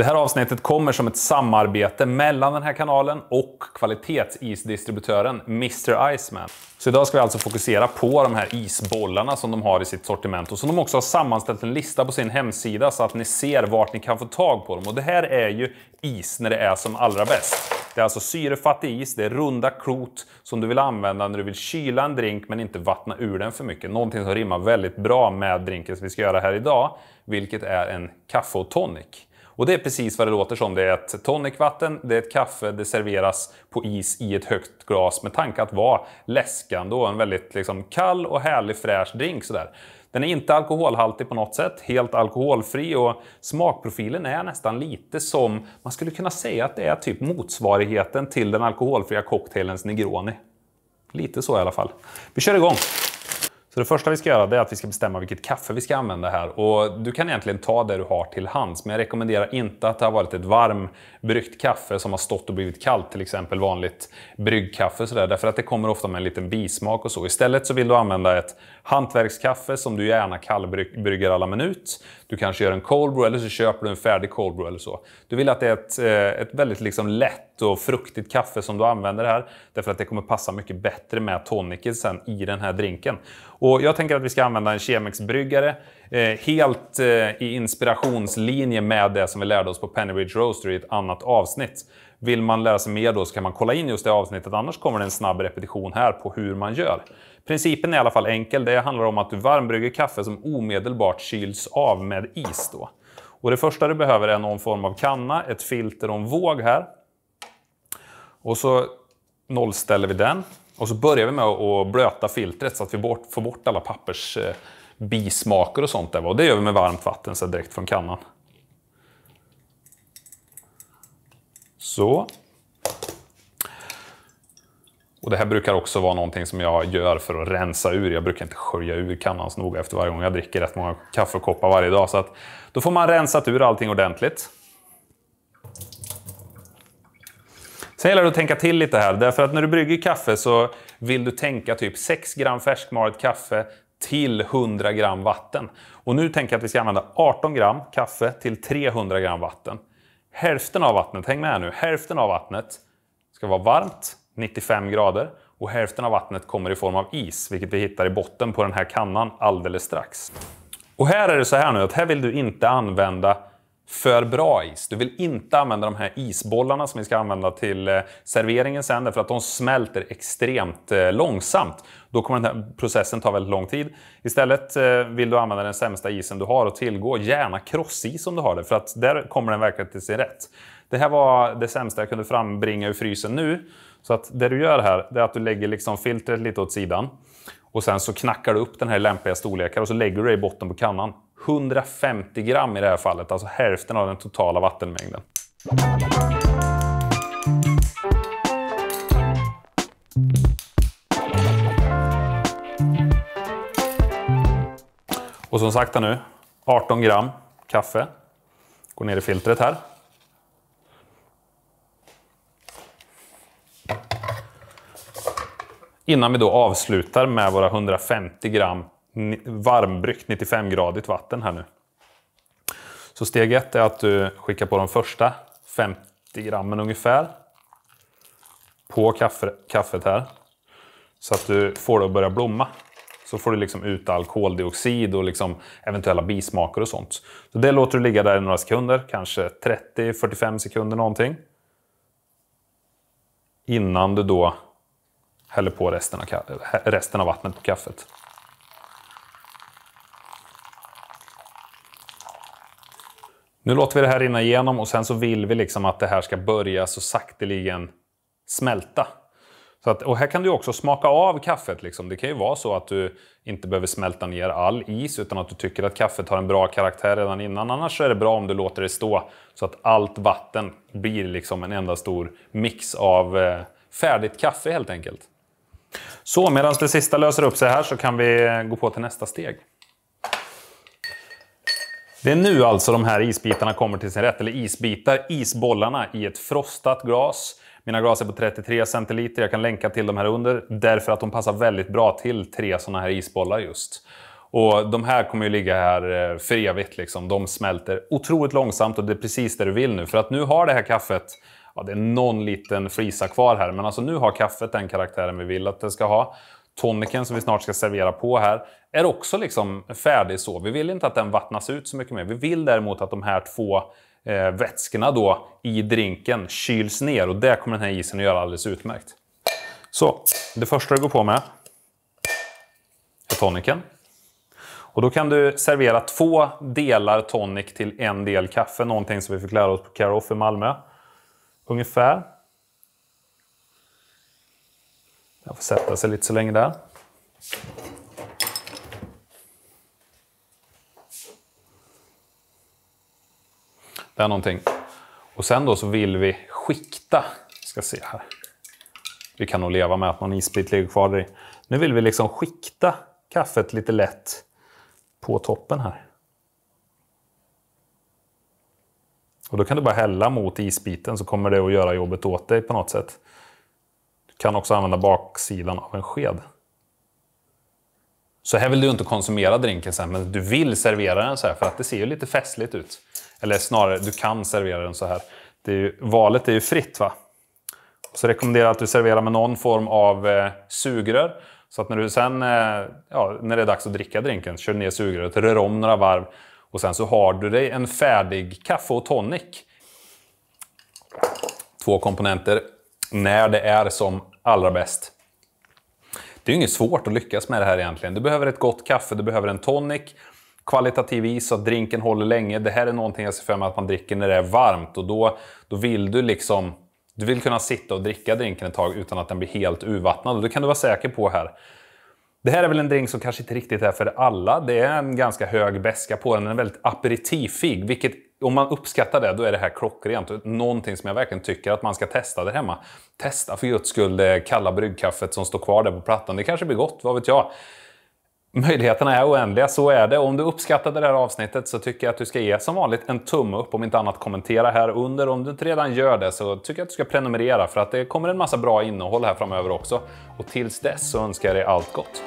Det här avsnittet kommer som ett samarbete mellan den här kanalen och kvalitetsisdistributören Mr Iceman. Så idag ska vi alltså fokusera på de här isbollarna som de har i sitt sortiment och som de också har sammanställt en lista på sin hemsida så att ni ser vart ni kan få tag på dem. Och det här är ju is när det är som allra bäst. Det är alltså syrefattig is, det är runda klot som du vill använda när du vill kyla en drink men inte vattna ur den för mycket. Någonting som rimmar väldigt bra med drinken som vi ska göra här idag, vilket är en kaffe och tonic. Och det är precis vad det låter som. Det är ett tonicvatten, det är ett kaffe, det serveras på is i ett högt glas med tanke att vara läskande och en väldigt liksom, kall och härlig fräsch drink. Sådär. Den är inte alkoholhaltig på något sätt, helt alkoholfri och smakprofilen är nästan lite som, man skulle kunna säga att det är typ motsvarigheten till den alkoholfria cocktailens Negroni. Lite så i alla fall. Vi kör igång! Så det första vi ska göra är att vi ska bestämma vilket kaffe vi ska använda här. Och du kan egentligen ta det du har till hands, men jag rekommenderar inte att det har varit ett varm bryggt kaffe som har stått och blivit kallt, till exempel vanligt bryggkaffe, sådär. därför att det kommer ofta med en liten bismak och så. Istället så vill du använda ett hantverkskaffe som du gärna kallbrygger alla minut. Du kanske gör en cold brew eller så köper du en färdig cold brew eller så. Du vill att det är ett, eh, ett väldigt liksom lätt och fruktigt kaffe som du använder här. Därför att det kommer passa mycket bättre med tonicen sen i den här drinken. Och jag tänker att vi ska använda en Chemex-bryggare. Eh, helt eh, i inspirationslinje med det som vi lärde oss på Pennybridge Roaster i ett annat avsnitt. Vill man lära sig mer då så kan man kolla in just det avsnittet, annars kommer det en snabb repetition här på hur man gör. Principen är i alla fall enkel. Det handlar om att du varmbrygger kaffe som omedelbart kyls av med is. Då. Och det första du behöver är någon form av kanna, ett filter och en våg här. Och så nollställer vi den. Och så börjar vi med att blöta filtret så att vi får bort alla pappers eh, bismaker och sånt där. Och det gör vi med varmt vatten så direkt från kannan. Så. Och Det här brukar också vara någonting som jag gör för att rensa ur. Jag brukar inte skölja ur kannan så noga efter varje gång. Jag dricker rätt många kaffekoppar varje dag. Så att Då får man rensat ur allting ordentligt. Sen gäller det att tänka till lite här, därför att när du brygger kaffe så vill du tänka typ 6 gram färskmalet kaffe, till 100 gram vatten. Och nu tänker jag att vi ska använda 18 gram kaffe till 300 gram vatten. Hälften av vattnet, häng med nu, hälften av vattnet ska vara varmt, 95 grader och hälften av vattnet kommer i form av is, vilket vi hittar i botten på den här kannan alldeles strax. Och här är det så här nu att här vill du inte använda för bra is. Du vill inte använda de här isbollarna som vi ska använda till eh, serveringen sen därför att de smälter extremt eh, långsamt. Då kommer den här processen ta väldigt lång tid. Istället eh, vill du använda den sämsta isen du har och tillgå, gärna krossis om du har det för att där kommer den verkligen till sin rätt. Det här var det sämsta jag kunde frambringa ur frysen nu. Så att det du gör här är att du lägger liksom filtret lite åt sidan och sen så knackar du upp den här lämpliga storlekar och så lägger du det i botten på kannan. 150 gram i det här fallet, alltså hälften av den totala vattenmängden. Och som sagt nu, 18 gram kaffe. Går ner i filtret här. Innan vi då avslutar med våra 150 gram varmbryggt 95-gradigt vatten här nu. Så steg ett är att du skickar på de första 50 grammen ungefär på kaffe, kaffet här. Så att du får det att börja blomma. Så får du liksom ut all koldioxid och liksom eventuella bismaker och sånt. Så Det låter du ligga där i några sekunder, kanske 30-45 sekunder någonting. Innan du då häller på resten av, resten av vattnet på kaffet. Nu låter vi det här rinna igenom och sen så vill vi liksom att det här ska börja så sakteligen smälta. Så att, och här kan du också smaka av kaffet. Liksom. Det kan ju vara så att du inte behöver smälta ner all is utan att du tycker att kaffet har en bra karaktär redan innan. Annars är det bra om du låter det stå så att allt vatten blir liksom en enda stor mix av eh, färdigt kaffe helt enkelt. Så medan det sista löser upp sig här så kan vi gå på till nästa steg. Det är nu alltså de här isbitarna kommer till sin rätt, eller isbitar, isbollarna i ett frostat glas. Mina glas är på 33 centiliter, jag kan länka till de här under därför att de passar väldigt bra till tre sådana här isbollar just. Och de här kommer ju ligga här eh, för evigt, liksom. de smälter otroligt långsamt och det är precis det du vill nu. För att nu har det här kaffet, ja det är någon liten frisa kvar här, men alltså nu har kaffet den karaktären vi vill att det ska ha. Toniken som vi snart ska servera på här är också liksom färdig så. Vi vill inte att den vattnas ut så mycket mer. Vi vill däremot att de här två eh, vätskorna då i drinken kyls ner och det kommer den här isen att göra alldeles utmärkt. Så det första du går på med är toniken. Och då kan du servera två delar tonic till en del kaffe, någonting som vi fick lära oss på Care Off i Malmö. Ungefär Den får sätta sig lite så länge där. Det är någonting. Och sen då så vill vi skikta. Vi ska se här. Vi kan nog leva med att någon isbit ligger kvar där i. Nu vill vi liksom skikta kaffet lite lätt på toppen här. Och då kan du bara hälla mot isbiten så kommer det att göra jobbet åt dig på något sätt. Kan också använda baksidan av en sked. Så här vill du inte konsumera drinken sen, men du vill servera den så här för att det ser ju lite festligt ut. Eller snarare, du kan servera den så här. Är ju, valet är ju fritt. va? Så rekommenderar jag att du serverar med någon form av eh, sugrör. Så att när du sen, eh, ja, när det är dags att dricka drinken, kör ner sugröret, rör om några varv och sen så har du dig en färdig kaffe och tonic. Två komponenter när det är som allra bäst. Det är inget svårt att lyckas med det här egentligen. Du behöver ett gott kaffe, du behöver en tonic, kvalitativ is så att drinken håller länge. Det här är någonting jag ser för mig att man dricker när det är varmt och då, då vill du liksom du vill kunna sitta och dricka drinken ett tag utan att den blir helt urvattnad och det kan du vara säker på här. Det här är väl en drink som kanske inte riktigt är för alla. Det är en ganska hög bäska på den. Den är väldigt aperitifig, vilket om man uppskattar det, då är det här klockrent. Någonting som jag verkligen tycker att man ska testa där hemma. Testa för guds skull det kalla bryggkaffet som står kvar där på plattan. Det kanske blir gott, vad vet jag. Möjligheterna är oändliga, så är det. Om du uppskattade det här avsnittet så tycker jag att du ska ge som vanligt en tumme upp, om inte annat kommentera här under. Om du inte redan gör det så tycker jag att du ska prenumerera för att det kommer en massa bra innehåll här framöver också. Och tills dess så önskar jag dig allt gott.